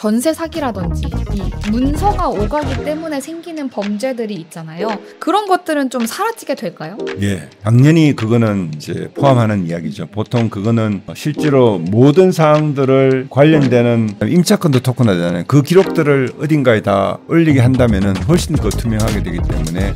전세 사기라든지 이 문서가 오가기 때문에 생기는 범죄들이 있잖아요. 그런 것들은 좀 사라지게 될까요? 예, 당연히 그거는 이제 포함하는 이야기죠. 보통 그거는 실제로 모든 사항들을 관련되는 임차권도 토큰화되잖아요. 그 기록들을 어딘가에 다 올리게 한다면 훨씬 더 투명하게 되기 때문에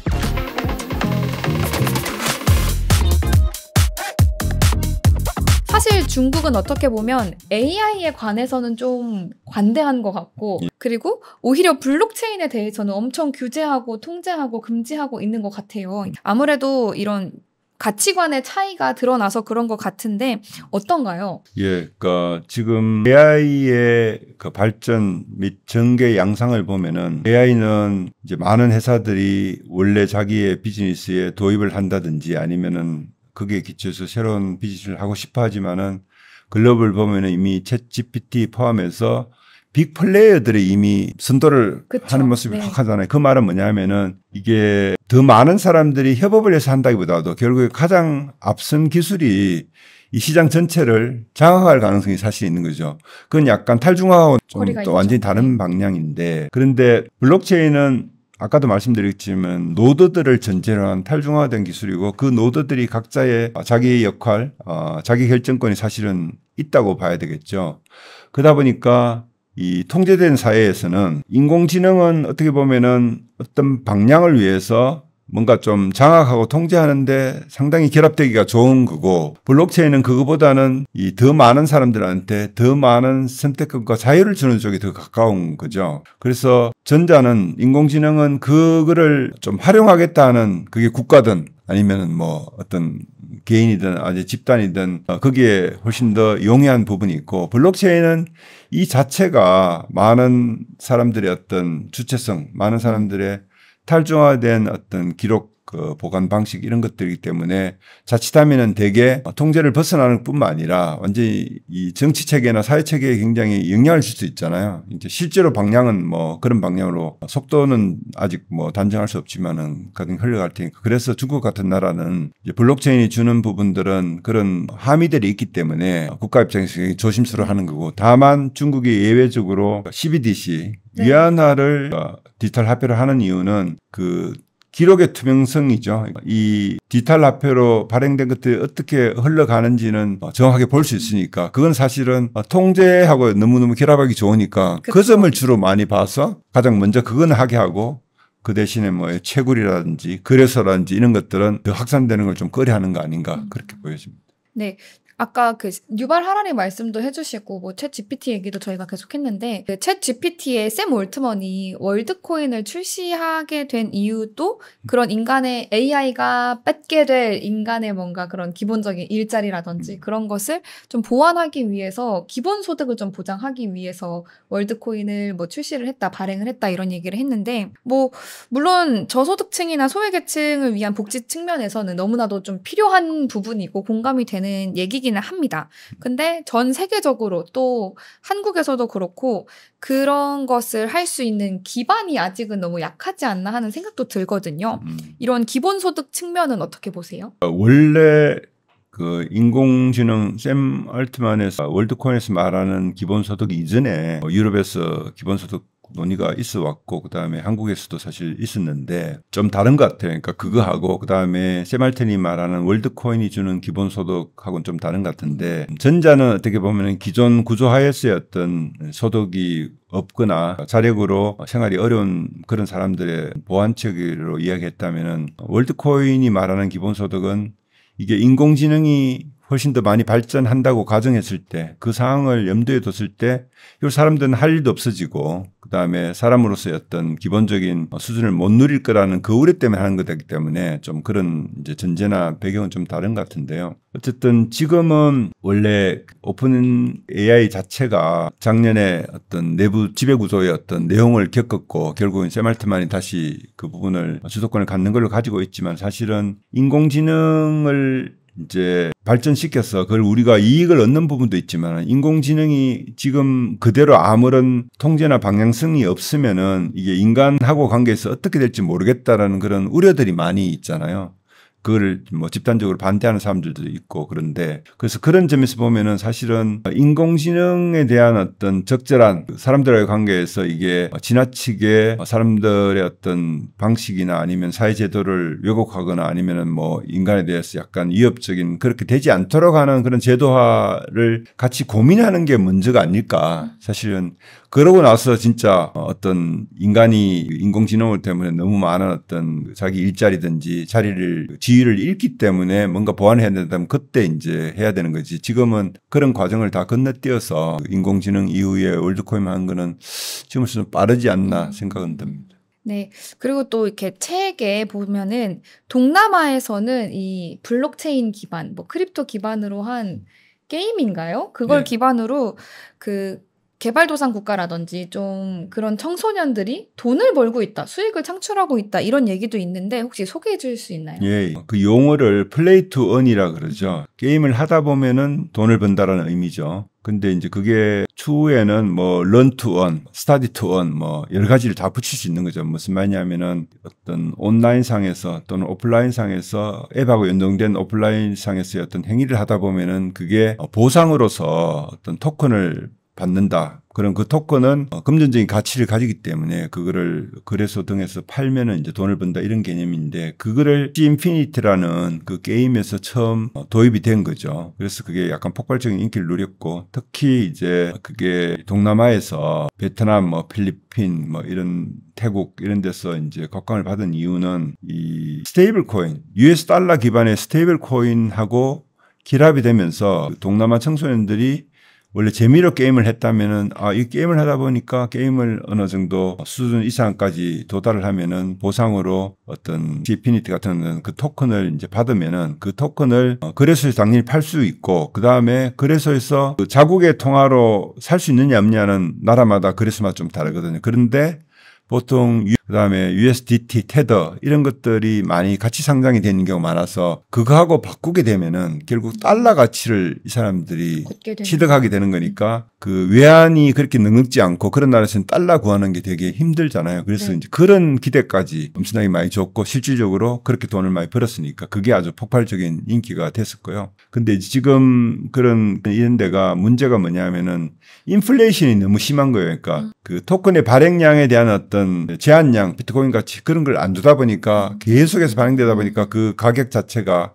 중국은 어떻게 보면 AI에 관해서는 좀 관대한 것 같고 예. 그리고 오히려 블록체인에 대해서는 엄청 규제하고 통제하고 금지하고 있는 것 같아요. 아무래도 이런 가치관의 차이가 드러나서 그런 것 같은데 어떤가요? 예, 그러니까 지금 AI의 그 발전 및 전개 양상을 보면은 AI는 이제 많은 회사들이 원래 자기의 비즈니스에 도입을 한다든지 아니면은 그게 기초해서 새로운 비즈니스를 하고 싶어 하지만은 글로벌 보면은 이미 챗 GPT 포함해서 빅 플레이어들이 이미 선도를 그쵸. 하는 모습이 네. 확 하잖아요. 그 말은 뭐냐면은 이게 더 많은 사람들이 협업을 해서 한다기보다도 결국에 가장 앞선 기술이 이 시장 전체를 장악할 가능성이 사실 있는 거죠. 그건 약간 탈중화하고 좀또 완전히 다른 네. 방향인데 그런데 블록체인은 아까도 말씀드렸지만 노드들을 전제로 한 탈중화된 기술이고 그 노드들이 각자의 자기의 역할, 어, 자기 결정권이 사실은 있다고 봐야 되겠죠. 그러다 보니까 이 통제된 사회에서는 인공지능은 어떻게 보면은 어떤 방향을 위해서 뭔가 좀 장악하고 통제하는데 상당히 결합되기가 좋은 거고 블록체인은 그거보다는 이 더 많은 사람들한테 더 많은 선택권과 자유를 주는 쪽이 더 가까운 거죠. 그래서 전자는 인공지능은 그거를 좀 활용하겠다는 그게 국가든 아니면 뭐 어떤 개인이든 아니 집단이든 어, 거기에 훨씬 더 용이한 부분이 있고 블록체인은 이 자체가 많은 사람들의 어떤 주체성, 많은 사람들의 탈중화된 어떤 기록 그 보관 방식 이런 것들이기 때문에 자칫하면은 대개 통제를 벗어나는 뿐만 아니라 완전히 이 정치 체계나 사회 체계에 굉장히 영향을 줄 수 있잖아요. 이제 실제로 방향은 뭐 그런 방향으로 속도는 아직 뭐 단정할 수 없지만은 가끔 흘러갈 테니까 그래서 중국 같은 나라는 이제 블록체인이 주는 부분들은 그런 함의들이 있기 때문에 국가 입장에서 조심스러워하는 거고 다만 중국이 예외적으로 CBDC 그 네. 위안화를 어, 디지털 화폐를 하는 이유는 그 기록의 투명성이죠. 이 디지털 화폐로 발행된 것들이 어떻게 흘러가는지는 정확하게 볼 수 있으니까 그건 사실은 통제하고 너무너무 결합하기 좋으니까 그 그쵸. 그 점을 주로 많이 봐서 가장 먼저 그건 하게 하고 그 대신에 뭐 채굴이라든지 그래서라든지 이런 것들은 더 확산되는 걸 좀 꺼려하는 거 아닌가 음. 그렇게 보여집니다. 네. 아까 그 뉴발 하라리 말씀도 해주시고 뭐 챗 GPT 얘기도 저희가 계속했는데 그챗 GPT의 샘 올트먼이 월드코인을 출시하게 된 이유도 그런 인간의 AI가 뺏게 될 인간의 뭔가 그런 기본적인 일자리라든지 음. 그런 것을 좀 보완하기 위해서 기본 소득을 좀 보장하기 위해서 월드코인을 뭐 출시를 했다 발행을 했다 이런 얘기를 했는데 뭐 물론 저소득층이나 소외계층을 위한 복지 측면에서는 너무나도 좀 필요한 부분이고 공감이 되는 얘기. 보기는 합니다. 근데 전 세계적으로 또 한국에서도 그렇고 그런 것을 할 수 있는 기반이 아직은 너무 약하지 않나 하는 생각도 들거든요. 음. 이런 기본소득 측면은 어떻게 보세요? 어, 원래 그 인공지능 샘 알트만에서 월드코인에서 말하는 기본소득 이전에 뭐 유럽에서 기본소득 논의가 있어 왔고 그다음에 한국에서도 사실 있었는데 좀 다른 것 같아요. 그러니까 그거하고 그다음에 세말텐이 말하는 월드코인이 주는 기본소득하고는 좀 다른 것 같은데 전자는 어떻게 보면 기존 구조 하에서였던 소득이 없거나 자력으로 생활이 어려운 그런 사람들의 보완책으로 이야기했다면 월드코인이 말하는 기본소득은 이게 인공지능이 훨씬 더 많이 발전한다고 가정했을 때 그 상황을 염두에 뒀을 때 이 사람들은 할 일도 없어지고 그다음에 사람으로서의 어떤 기본적인 수준을 못 누릴 거라는 그 우려 때문에 하는 거기 때문에 좀 그런 이제 전제나 배경은 좀 다른 것 같은데요. 어쨌든 지금은 원래 오픈 AI 자체가 작년에 어떤 내부 지배 구조의 어떤 내용을 겪었고 결국은 세말트만이 다시 그 부분을 주도권을 갖는 걸로 가지고 있지만 사실은 인공지능을 이제 발전시켜서 그걸 우리가 이익을 얻는 부분도 있지만 인공지능이 지금 그대로 아무런 통제나 방향성이 없으면은 이게 인간하고 관계에서 어떻게 될지 모르겠다라는 그런 우려들이 많이 있잖아요. 그걸 뭐 집단적으로 반대하는 사람들도 있고 그런데 그래서 그런 점에서 보면은 사실은 인공지능에 대한 어떤 적절한 사람들과의 관계에서 이게 지나치게 사람들의 어떤 방식이나 아니면 사회제도를 왜곡하거나 아니면은 뭐 인간에 대해서 약간 위협적인 그렇게 되지 않도록 하는 그런 제도화를 같이 고민하는 게 문제가 아닐까 사실은 그러고 나서 진짜 어떤 인간이 인공지능 을 때문에 너무 많은 어떤 자기 일자리든지 자리를 지 지위를 잃기 때문에 뭔가 보완해야 된다면 그때 이제 해야 되는 거지. 지금은 그런 과정을 다 건너뛰어서 인공지능 이후에 월드코인 한 거는 지금은로 빠르지 않나 음. 생각은 듭니다. 네. 그리고 또 이렇게 책에 보면은 동남아에서는 이 블록체인 기반, 뭐 크립토 기반으로 한 음. 게임인가요? 그걸 네. 기반으로 그 개발도상 국가라든지 좀 그런 청소년들이 돈을 벌고 있다, 수익을 창출하고 있다 이런 얘기도 있는데 혹시 소개해 줄 수 있나요? 예, 그 용어를 플레이 투 언이라 그러죠. 게임을 하다 보면은 돈을 번다라는 의미죠. 근데 이제 그게 추후에는 뭐 learn to e 뭐 여러 가지를 다 붙일 수 있는 거죠. 무슨 말이냐면은 어떤 온라인 상에서 또는 오프라인 상에서 앱하고 연동된 오프라인 상에서 어떤 행위를 하다 보면은 그게 보상으로서 어떤 토큰을 받는다. 그럼 그 토큰은 어, 금전적인 가치를 가지기 때문에 그거를 거래소 등에서 팔면은 이제 돈을 번다 이런 개념인데 그거를 인피니티라는 그 게임에서 처음 어, 도입이 된 거죠. 그래서 그게 약간 폭발적인 인기를 누렸고 특히 이제 그게 동남아에서 베트남 뭐 필리핀 뭐 이런 태국 이런 데서 이제 각광을 받은 이유는 이 스테이블 코인, US 달러 기반의 스테이블 코인하고 결합이 되면서 동남아 청소년들이 원래 재미로 게임을 했다면은 아, 이 게임을 하다 보니까 게임을 어느 정도 수준 이상까지 도달을 하면은 보상으로 어떤 지피니티 같은 그 토큰을 이제 받으면은 그 토큰을 어, 그래소에서 당연히 팔 수 있고 그다음에 그래서에서그 자국의 통화로 살 수 있느냐 없냐는 나라마다 그래소마좀 다르거든요. 그런데 보통 유... 그다음에 USDT, 테더 이런 것들이 많이 같이 상장이 되는 경우가 많아서 그거하고 바꾸게 되면은 결국 달러 가치를 이 사람들이 취득하게 되는 거니까 그 외환이 그렇게 능력지 않고 그런 나라에서는 달러 구하는 게 되게 힘들잖아요. 그래서 네. 이제 그런 기대까지 엄청나게 많이 줬고 실질적으로 그렇게 돈을 많이 벌었으니까 그게 아주 폭발적인 인기가 됐었고요. 근데 지금 그런 이런 데가 문제가 뭐냐면은 인플레이션이 너무 심한 거예요. 그러니까 음. 그 토큰의 발행량에 대한 어떤 제한 무제양 비트코인 같이 그런 걸 안주다 보니까 계속해서 반영되다 보니까 그 가격 자체가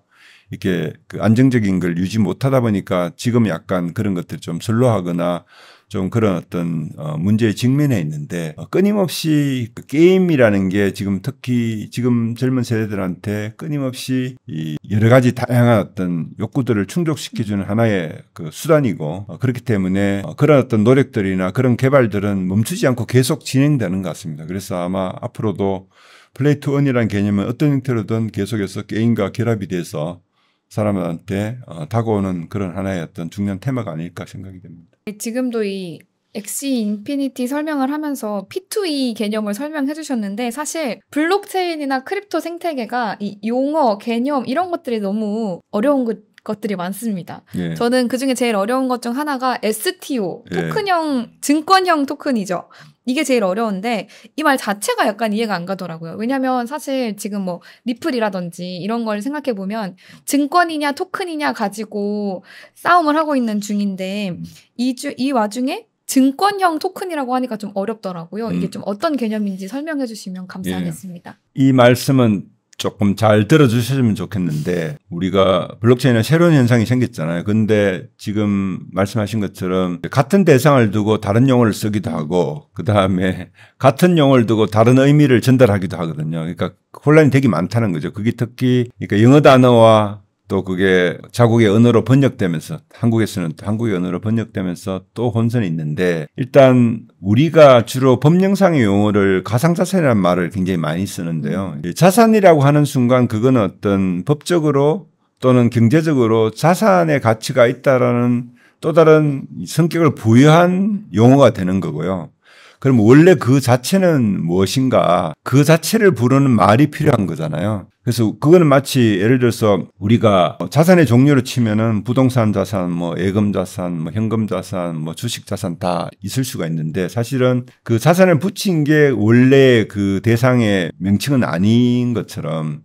이렇게 그 안정적인 걸 유지 못하다 보니까 지금 약간 그런 것들 좀 슬로하거나 좀 그런 어떤 어 문제에 직면해 있는데 어 끊임없이 그 게임이라는 게 지금 특히 지금 젊은 세대들한테 끊임없이 이 여러 가지 다양한 어떤 욕구들을 충족시켜주는 하나의 그 수단이고 어 그렇기 때문에 어 그런 어떤 노력들이나 그런 개발들은 멈추지 않고 계속 진행되는 것 같습니다. 그래서 아마 앞으로도 플레이 투 원이라는 개념은 어떤 형태로든 계속해서 게임과 결합이 돼서 사람한테 어, 다가오는 그런 하나의 어떤 중요한 테마가 아닐까 생각이 됩니다. 네, 지금도 이 엑시 인피니티 설명을 하면서 P2E 개념을 설명해 주셨는데 사실 블록체인이나 크립토 생태계가 이 용어, 개념 이런 것들이 너무 어려운 것 것들이 많습니다. 예. 저는 그 중에 제일 어려운 것 중 하나가 STO 예. 토큰형 증권형 토큰이죠. 이게 제일 어려운데 이 말 자체가 약간 이해가 안 가더라고요. 왜냐하면 사실 지금 뭐 리플이라든지 이런 걸 생각해 보면 증권이냐 토큰이냐 가지고 싸움을 하고 있는 중인데 이, 주, 이 와중에 증권형 토큰이라고 하니까 좀 어렵더라고요. 이게 음. 좀 어떤 개념인지 설명해 주시면 감사하겠습니다. 예. 이 말씀은 조금 잘 들어주셨으면 좋겠는데 우리가 블록체인에 새로운 현상이 생겼잖아요. 근데 지금 말씀하신 것처럼 같은 대상을 두고 다른 용어를 쓰기도 하고 그 다음에 같은 용어를 두고 다른 의미를 전달하기도 하거든요. 그러니까 혼란이 되게 많다는 거죠. 그게 특히 그러니까 영어 단어와 또 그게 자국의 언어로 번역되면서 한국에서는 한국의 언어로 번역되면서 또 혼선이 있는데 일단 우리가 주로 법령상의 용어를 가상자산이라는 말을 굉장히 많이 쓰는데요. 음. 자산이라고 하는 순간 그건 어떤 법적으로 또는 경제적으로 자산의 가치가 있다라는 또 다른 성격을 부여한 용어가 되는 거고요. 그럼 원래 그 자체는 무엇인가? 그 자체를 부르는 말이 필요한 거잖아요. 그래서 그거는 마치 예를 들어서 우리가 자산의 종류로 치면은 부동산 자산, 뭐 예금 자산, 뭐 현금 자산, 뭐 주식 자산 다 있을 수가 있는데 사실은 그 자산을 붙인 게 원래 그 대상의 명칭은 아닌 것처럼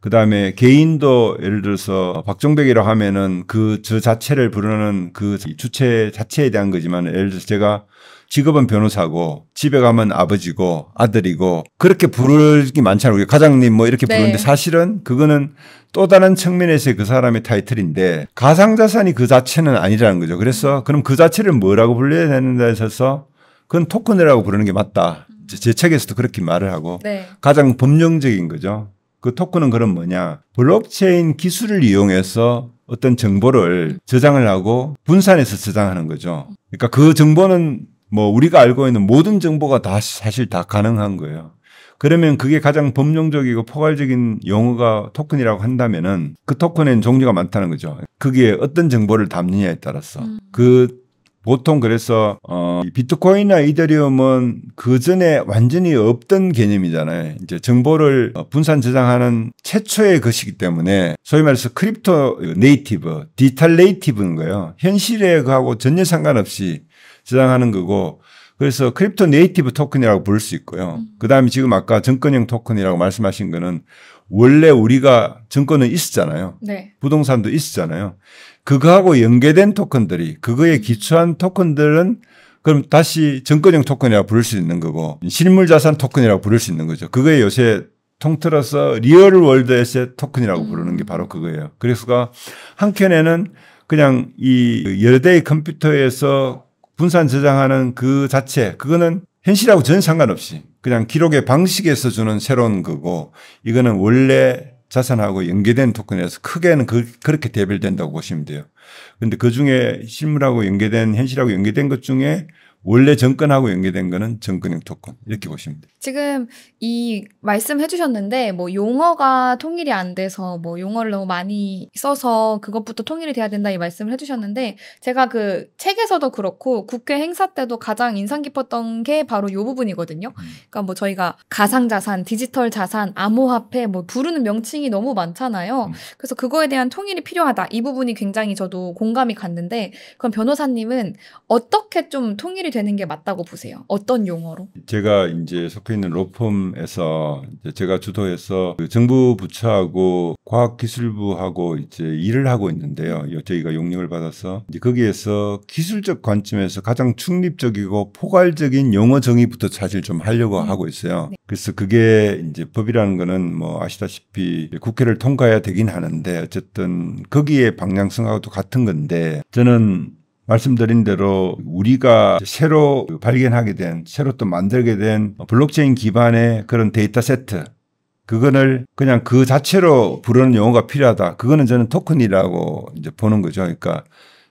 그 다음에 개인도 예를 들어서 박종백이라 하면은 그 저 자체를 부르는 그 주체 자체에 대한 거지만 예를 들어서 제가 직업은 변호사고 집에 가면 아버지고 아들이고 그렇게 부르기 많잖아요. 가장님 뭐 이렇게 네. 부르는데 사실은 그거는 또 다른 측면에서그 사람의 타이틀인데 가상자산이 그 자체는 아니라는 거죠. 그래서 그럼 그 자체를 뭐라고 불려야 되는데 있서 그건 토큰이라고 부르는 게 맞다. 제 책에서도 그렇게 말을 하고 네. 가장 법령적인 거죠. 그 토큰은 그럼 뭐냐. 블록체인 기술을 이용해서 어떤 정보를 저장을 하고 분산해서 저장하는 거죠. 그러니까 그 정보는 뭐 우리가 알고 있는 모든 정보가 다 사실 다 가능한 거예요. 그러면 그게 가장 범용적이고 포괄적인 용어가 토큰이라고 한다면은 그 토큰엔 종류가 많다는 거죠. 그게 어떤 정보를 담느냐에 따라서 음. 그 보통 그래서 어 비트코인이나 이더리움은 그 전에 완전히 없던 개념이잖아요. 이제 정보를 어, 분산 저장하는 최초의 것이기 때문에 소위 말해서 크립토 네이티브, 디지털 네이티브인 거예요. 현실에 그하고 전혀 상관없이 주장하는 거고 그래서 크립토 네이티브 토큰이라고 부를 수 있고요. 음. 그다음에 지금 아까 증권형 토큰이라고 말씀하신 거는 원래 우리가 증권은 있었잖아요. 네. 부동산도 있었잖아요. 그거하고 연계된 토큰들이 그거에 기초한 토큰들은 그럼 다시 증권형 토큰이라고 부를 수 있는 거고 실물 자산 토큰이라고 부를 수 있는 거죠. 그거에 요새 통틀어서 리얼 월드 에셋 토큰이라고 음. 부르는 게 바로 그거예요. 그래서 한켠에는 그냥 이 여러 대의 컴퓨터에서 분산 저장하는 그 자체 그거는 현실하고 전혀 상관없이 그냥 기록의 방식에서 주는 새로운 거고 이거는 원래 자산하고 연계된 토큰에서 크게는 그, 렇게 대별된다고 보시면 돼요. 근데 그 중에 실물하고 연계된 현실하고 연계된 것 중에 원래 정권하고 연계된 거는 정권형 토큰 이렇게 보시면 돼요. 지금 이 말씀해 주셨는데 뭐 용어가 통일이 안 돼서 뭐 용어를 너무 많이 써서 그것부터 통일이 돼야 된다 이 말씀을 해 주셨는데 제가 그 책에서도 그렇고 국회 행사 때도 가장 인상 깊었던 게 바로 요 부분이거든요. 음. 그러니까 뭐 저희가 가상 자산, 디지털 자산, 암호화폐 뭐 부르는 명칭이 너무 많잖아요. 음. 그래서 그거에 대한 통일이 필요하다. 이 부분이 굉장히 저도 공감이 갔는데 그럼 변호사님은 어떻게 좀 통일이 되는 게 맞다고 보세요? 어떤 용어로? 제가 이제 속해 있는 로펌에서 제가 주도해서 그 정부 부처하고 과학기술부하고 이제 일을 하고 있는데요. 저희가 용역을 받아서 이제 거기에서 기술적 관점에서 가장 중립적이고 포괄적인 용어 정의부터 사실 좀 하려고 네. 하고 있어요. 네. 그래서 그게 이제 법이라는 거는 뭐 아시다시피 국회를 통과해야 되긴 하는데 어쨌든 거기에 방향성하고도 같은 건데 저는 말씀드린 대로 우리가 새로 발견하게 된, 새로 또 만들게 된 블록체인 기반의 그런 데이터 세트, 그거를 그냥 그 자체로 부르는 용어가 필요하다. 그거는 저는 토큰이라고 이제 보는 거죠. 그러니까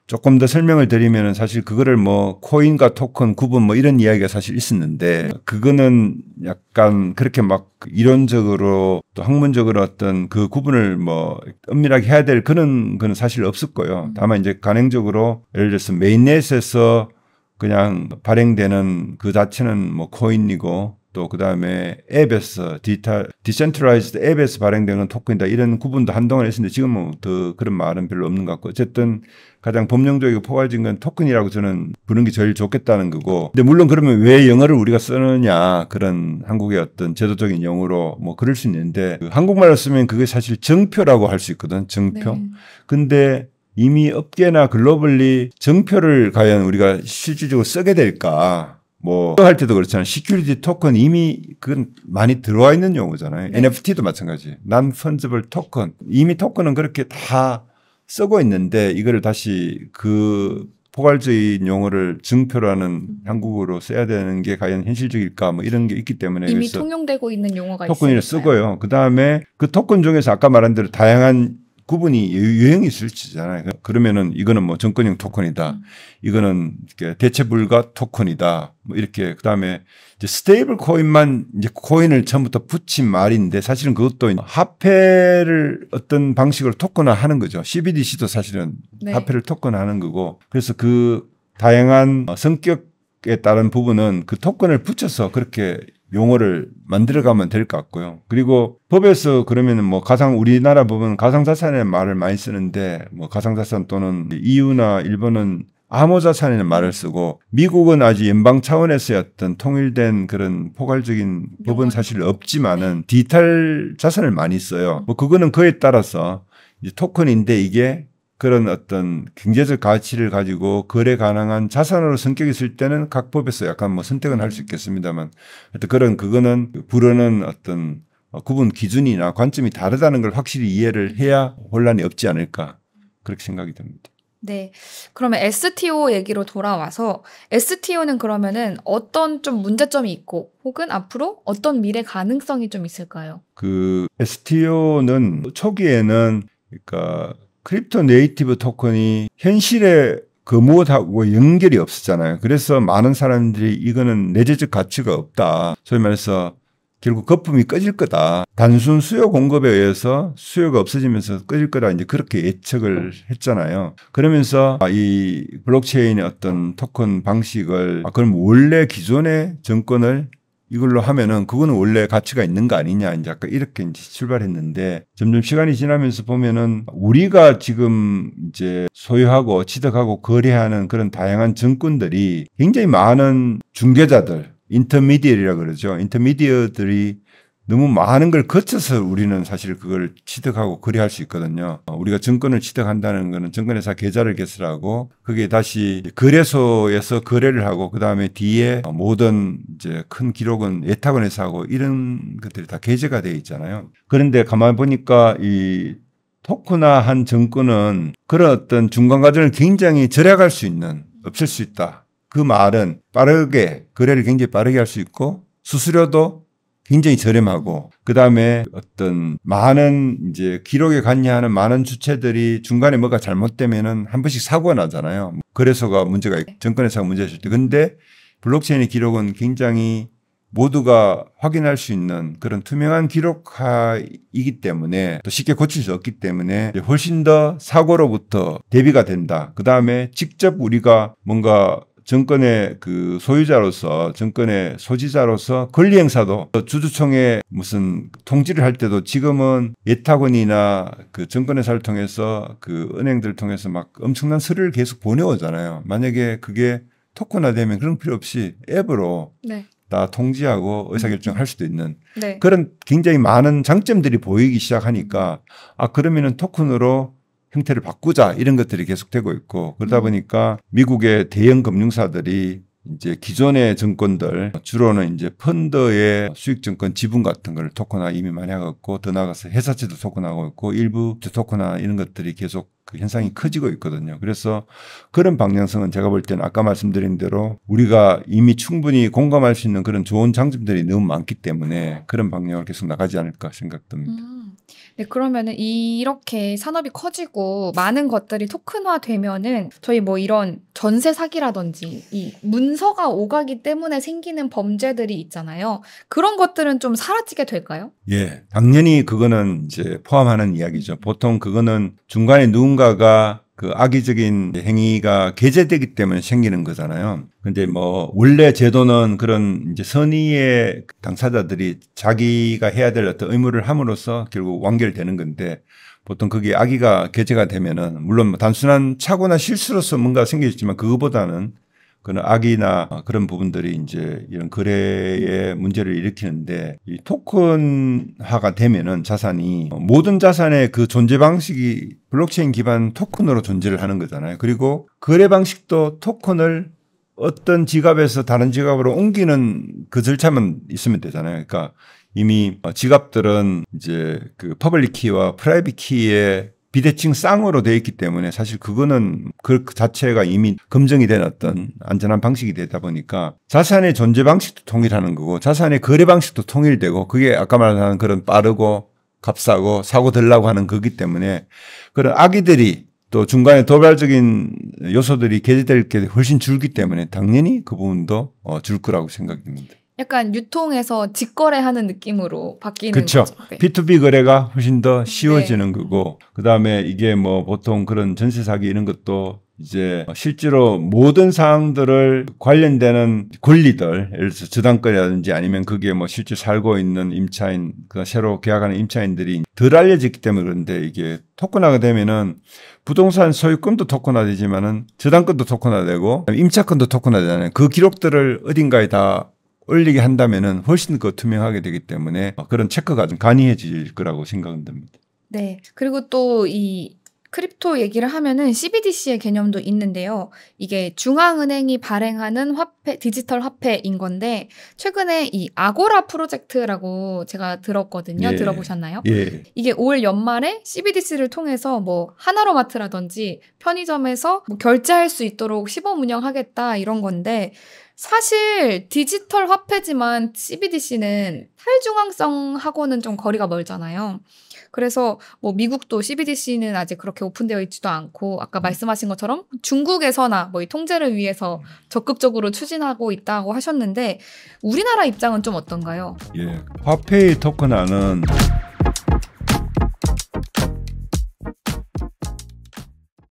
조금 더 설명을 드리면 사실 그거를 뭐 코인과 토큰 구분 뭐 이런 이야기가 사실 있었는데 그거는 약간 그렇게 막 이론적으로 또 학문적으로 어떤 그 구분을 뭐 엄밀하게 해야 될 그런 건 사실 없었고요. 음. 다만 이제 간행적으로 예를 들어서 메인넷에서 그냥 발행되는 그 자체는 뭐 코인이고 또 그다음에 앱에서 디지털 디센트라이즈드 앱에서 발행되는 토큰이다 이런 구분도 한동안 했었는데 지금은 더 그런 말은 별로 없는 것 같고 어쨌든 가장 법령적이고 포괄적인 건 토큰이라고 저는 부는게 제일 좋겠다는 거고 근데 물론 그러면 왜 영어를 우리가 쓰느냐 그런 한국의 어떤 제도적인 용어로 뭐 그럴 수 있는데 그 한국말로 쓰면 그게 사실 정표라고 할 수 있거든 정표 네. 근데 이미 업계나 글로벌리 정표를 과연 우리가 실질적으로 쓰게 될까 뭐할 때도 그렇잖아요. 시큐리티 토큰 이미 그건 많이 들어와 있는 용어잖아요. 네. NFT도 마찬가지. 난 펀즈블 토큰. 이미 토큰은 그렇게 다 쓰고 있는데 이거를 다시 그 포괄적인 용어를 증표라는 음. 한국어로 써야 되는 게 과연 현실적일까 뭐 이런 게 있기 때문에 이미 통용되고 있는 용어가 토큰을 쓰고요. 그다음에 그 토큰 중에서 아까 말한 대로 다양한 구분이 유형이 있을지잖아요. 그, 그러면은 이거는 뭐 정권형 토큰이다. 음. 이거는 대체 불가 토큰이다. 뭐 이렇게 그다음에 이제 스테이블 코인만 이제 코인을 처음부터 붙인 말인데 사실은 그것도 화폐를 어떤 방식으로 토큰화하는 거죠. CBDC도 사실은 네. 화폐를 토큰화하는 거고 그래서 그 다양한 어, 성격에 따른 부분은 그 토큰을 붙여서 그렇게 용어를 만들어가면 될 것 같고요. 그리고 법에서 그러면은 뭐 가상 우리나라 법은 가상자산이라는 말을 많이 쓰는데 뭐 가상자산 또는 EU나 일본은 암호자산이라는 말을 쓰고 미국은 아직 연방 차원에서 어떤 통일된 그런 포괄적인 법은 사실 없지만은 네. 디지털 자산을 많이 써요. 뭐 그거는 그에 따라서 이제 토큰인데 이게 그런 어떤 경제적 가치를 가지고 거래 가능한 자산으로 성격이 있을 때는 각 법에서 약간 뭐 선택은 할수 음. 있겠습니다만 하여튼 그런 그거는 불어는 어떤 어, 구분 기준이나 관점이 다르다는 걸 확실히 이해를 해야 혼란이 없지 않을까 그렇게 생각이 됩니다 네. 그러면 STO 얘기로 돌아와서 STO는 그러면은 어떤 좀 문제점이 있고 혹은 앞으로 어떤 미래 가능성이 좀 있을까요? 그 STO는 초기에는 그러니까 크립토 네이티브 토큰이 현실에 그 무엇하고 연결이 없었잖아요. 그래서 많은 사람들이 이거는 내재적 가치가 없다. 소위 말해서 결국 거품이 꺼질 거다. 단순 수요 공급에 의해서 수요가 없어지면서 꺼질 거다. 이제 그렇게 예측을 했잖아요. 그러면서 이 블록체인의 어떤 토큰 방식을 아, 그럼 원래 기존의 정권을 이걸로 하면은 그거는 원래 가치가 있는 거 아니냐 이제 이렇게 이제 출발했는데 점점 시간이 지나면서 보면은 우리가 지금 이제 소유하고 취득하고 거래하는 그런 다양한 정권들이 굉장히 많은 중개자들 인터미디얼라 그러죠. 인터미디어들이 너무 많은 걸 거쳐서 우리는 사실 그걸 취득하고 거래할 수 있거든요. 우리가 증권을 취득한다는 거는 증권회사 계좌를 개설하고 그게 다시 거래소에서 거래를 하고 그 다음에 뒤에 모든 이제 큰 기록은 예탁원에서 고 이런 것들이 다 계제가 되어 있잖아요. 그런데 가만히 보니까 이토크나한 증권은 그런 어떤 중간 과정을 굉장히 절약할 수 있는 없앨 수 있다. 그 말은 빠르게 거래를 굉장히 빠르게 할 수 있고 수수료도 굉장히 저렴하고 그다음에 어떤 많은 이제 기록에 관여하는 많은 주체들이 중간에 뭐가 잘못되면은 한 번씩 사고가 나잖아요. 그래서가 문제가 정권에서 문제가 있을 때 근데 블록체인의 기록은 굉장히 모두가 확인할 수 있는 그런 투명한 기록화이기 때문에 또 쉽게 고칠 수 없기 때문에 훨씬 더 사고로부터 대비가 된다. 그 다음에 직접 우리가 뭔가 정권의 그 소유자로서 정권의 소지자로서 권리 행사도 주주총회 무슨 통지를 할 때도 지금은 예타군이나 그 정권회사를 통해서 그 은행들 통해서 막 엄청난 서류를 계속 보내오잖아요. 만약에 그게 토큰화되면 그런 필요 없이 앱으로 네. 다 통지하고 의사결정할 수도 있는 네. 그런 굉장히 많은 장점들이 보이기 시작하니까 아 그러면은 토큰으로 형태를 바꾸자 이런 것들이 계속되고 있고 그러다 음. 보니까 미국의 대형 금융사들이 이제 기존의 증권들 주로는 이제 펀드의 수익증권 지분 같은 걸 토큰화 이미 많이 하고 있고 더 나아가서 회사채도 토큰화하고 있고 일부 토큰화 이런 것들이 계속 그 현상이 커지고 있거든요. 그래서 그런 방향성은 제가 볼 때는 아까 말씀드린 대로 우리가 이미 충분히 공감할 수 있는 그런 좋은 장점들이 너무 많기 때문에 그런 방향으로 계속 나가지 않을까 생각됩니다. 음. 네, 그러면은 이렇게 산업이 커지고 많은 것들이 토큰화되면은 저희 뭐 이런 전세 사기라든지 이 문서가 오가기 때문에 생기는 범죄들이 있잖아요. 그런 것들은 좀 사라지게 될까요? 예, 당연히 그거는 이제 포함하는 이야기죠. 보통 그거는 중간에 누군 누군가가 그 악의적인 행위가 게재되기 때문에 생기는 거잖아요. 근데 뭐 원래 제도는 그런 이제 선의의 당사자들이 자기가 해야 될 어떤 의무를 함으로써 결국 완결되는 건데 보통 그게 악의가 게재가 되면은 물론 뭐 단순한 착오나 실수로서 뭔가 생겼지만 겨 그거보다는 그런 악의나 그런 부분들이 이제 이런 거래에 문제를 일으키는데 이 토큰화가 되면은 자산이 모든 자산의 그 존재 방식이 블록체인 기반 토큰으로 존재를 하는 거잖아요. 그리고 거래 방식도 토큰을 어떤 지갑에서 다른 지갑으로 옮기는 그 절차만 있으면 되잖아요. 그러니까 이미 지갑들은 이제 그 퍼블릭 키와 프라이빗 키의 비대칭 쌍으로 되어 있기 때문에 사실 그거는 그 자체가 이미 검증이 된 어떤 안전한 방식이 되다 보니까 자산의 존재 방식도 통일하는 거고 자산의 거래 방식도 통일되고 그게 아까 말한 그런 빠르고 값싸고 사고 들라고 하는 거기 때문에 그런 아기들이또 중간에 도발적인 요소들이 개재될 게 훨씬 줄기 때문에 당연히 그 부분도 어, 줄 거라고 생각됩니다. 약간 유통에서 직거래하는 느낌으로 바뀌는 그쵸. 거죠. 네. B2B 거래가 훨씬 더 네. 쉬워지는 네. 거고 그다음에 이게 뭐 보통 그런 전세 사기 이런 것도 이제 실제로 모든 사항들을 관련되는 권리들 예를 들어서 저당거래라든지 아니면 그게 뭐 실제 살고 있는 임차인 그 새로 계약하는 임차인들이 덜 알려졌기 때문에 그런데 이게 토큰화가 되면은 부동산 소유권도 토큰화되지만은 저당권도 토큰화되고 임차권도 토큰화되잖아요 그 기록들을 어딘가에 다 올리게 한다면은 훨씬 더 투명하게 되기 때문에 그런 체크가 좀 간이해질 거라고 생각은 됩니다. 네. 그리고 또이 크립토 얘기를 하면은 CBDC의 개념도 있는데요. 이게 중앙은행이 발행하는 화폐, 디지털 화폐인 건데 최근에 이 아고라 프로젝트라고 제가 들었거든요. 예. 들어보셨나요? 예. 이게 올 연말에 CBDC를 통해서 뭐 하나로마트라든지 편의점에서 뭐 결제할 수 있도록 시범 운영하겠다 이런 건데 사실 디지털 화폐지만 CBDC는 탈중앙성하고는 좀 거리가 멀잖아요. 그래서 뭐 미국도 CBDC는 아직 그렇게 오픈되어 있지도 않고 아까 음. 말씀하신 것처럼 중국에서나 뭐이 통제를 위해서 음. 적극적으로 추진하고 있다고 하셨는데 우리나라 입장은 좀 어떤가요? 예, 화폐 토큰화는